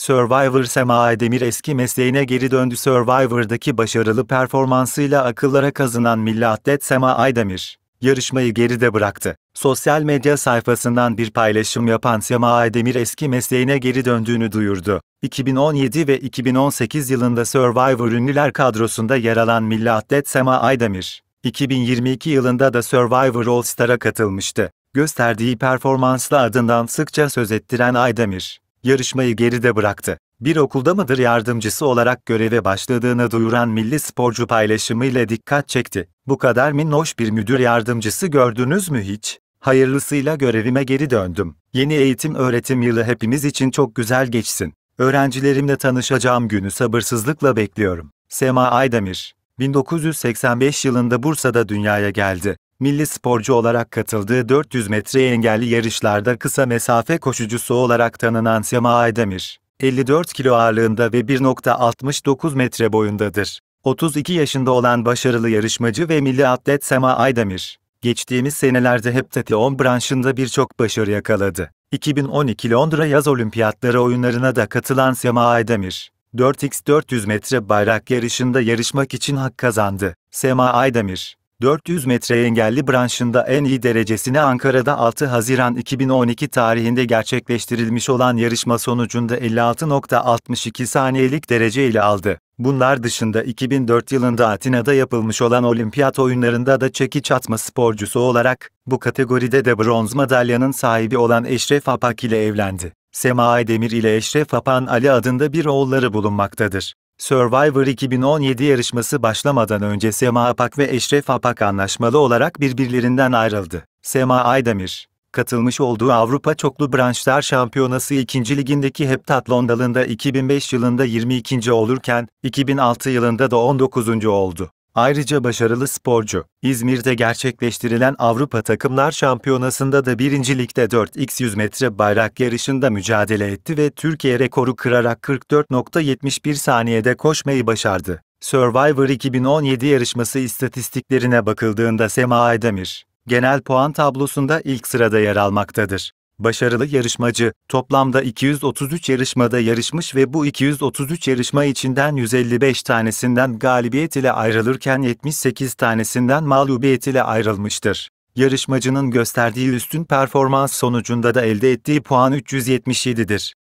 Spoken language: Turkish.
Survivor Sema Demir eski mesleğine geri döndü. Survivor'daki başarılı performansıyla akıllara kazınan milli atlet Sema Aydemir, yarışmayı geride bıraktı. Sosyal medya sayfasından bir paylaşım yapan Sema Aydemir eski mesleğine geri döndüğünü duyurdu. 2017 ve 2018 yılında Survivor ünlüler kadrosunda yer alan milli atlet Sema Aydemir, 2022 yılında da Survivor All Star'a katılmıştı. Gösterdiği performansla adından sıkça söz ettiren Aydemir, yarışmayı geride bıraktı. Bir okulda mıdır yardımcısı olarak göreve başladığını duyuran milli sporcu paylaşımıyla dikkat çekti. Bu kadar minnoş bir müdür yardımcısı gördünüz mü hiç? Hayırlısıyla görevime geri döndüm. Yeni eğitim öğretim yılı hepimiz için çok güzel geçsin. Öğrencilerimle tanışacağım günü sabırsızlıkla bekliyorum. Sema Aydemir 1985 yılında Bursa'da dünyaya geldi milli sporcu olarak katıldığı 400 metre engelli yarışlarda kısa mesafe koşucusu olarak tanınan Sema Aydemir, 54 kilo ağırlığında ve 1.69 metre boyundadır. 32 yaşında olan başarılı yarışmacı ve milli atlet Sema Aydemir, geçtiğimiz senelerde heptathlon branşında birçok başarı yakaladı. 2012 Londra Yaz Olimpiyatları oyunlarına da katılan Sema Aydemir, 4x400 metre bayrak yarışında yarışmak için hak kazandı. Sema Aydemir, 400 metre engelli branşında en iyi derecesini Ankara'da 6 Haziran 2012 tarihinde gerçekleştirilmiş olan yarışma sonucunda 56.62 saniyelik derece ile aldı. Bunlar dışında 2004 yılında Atina'da yapılmış olan olimpiyat oyunlarında da çekiç atma sporcusu olarak, bu kategoride de bronz madalyanın sahibi olan Eşref Apak ile evlendi. Sema Demir ile Eşref Apak'ın Ali adında bir oğulları bulunmaktadır. Survivor 2017 yarışması başlamadan önce Sema Apak ve Eşref Apak anlaşmalı olarak birbirlerinden ayrıldı. Sema Aydemir, katılmış olduğu Avrupa Çoklu Branşlar Şampiyonası 2. Ligindeki heptatlon dalında 2005 yılında 22. olurken, 2006 yılında da 19. oldu. Ayrıca başarılı sporcu. İzmir'de gerçekleştirilen Avrupa Takımlar Şampiyonası'nda da birincilikte 4x 100 metre bayrak yarışında mücadele etti ve Türkiye rekoru kırarak 44.71 saniyede koşmayı başardı. Survivor 2017 yarışması istatistiklerine bakıldığında Sema Aydemir, genel puan tablosunda ilk sırada yer almaktadır. Başarılı yarışmacı, toplamda 233 yarışmada yarışmış ve bu 233 yarışma içinden 155 tanesinden galibiyet ile ayrılırken 78 tanesinden mağlubiyet ile ayrılmıştır. Yarışmacının gösterdiği üstün performans sonucunda da elde ettiği puan 377'dir.